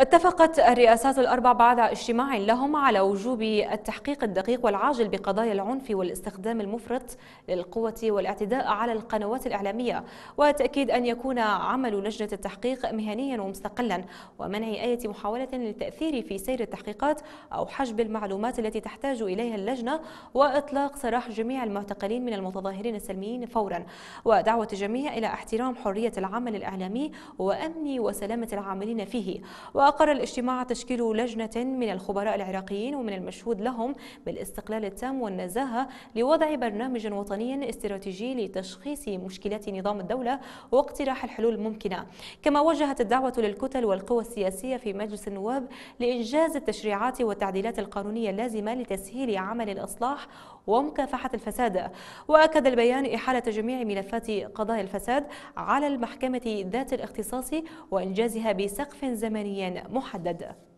اتفقت الرئاسات الأربع بعد اجتماع لهم على وجوب التحقيق الدقيق والعاجل بقضايا العنف والاستخدام المفرط للقوة والاعتداء على القنوات الإعلامية وتأكيد أن يكون عمل لجنة التحقيق مهنيا ومستقلا ومنع أي محاولة للتأثير في سير التحقيقات أو حجب المعلومات التي تحتاج إليها اللجنة وإطلاق سراح جميع المعتقلين من المتظاهرين السلميين فورا ودعوة الجميع إلى احترام حرية العمل الإعلامي وأمن وسلامة العاملين فيه أقر الاجتماع تشكيل لجنة من الخبراء العراقيين ومن المشهود لهم بالاستقلال التام والنزاهة لوضع برنامج وطني استراتيجي لتشخيص مشكلات نظام الدولة واقتراح الحلول الممكنة كما وجهت الدعوة للكتل والقوى السياسية في مجلس النواب لإنجاز التشريعات والتعديلات القانونية اللازمة لتسهيل عمل الإصلاح ومكافحة الفساد وأكد البيان إحالة جميع ملفات قضايا الفساد على المحكمة ذات الاختصاص وإنجازها بسقف زمني محدد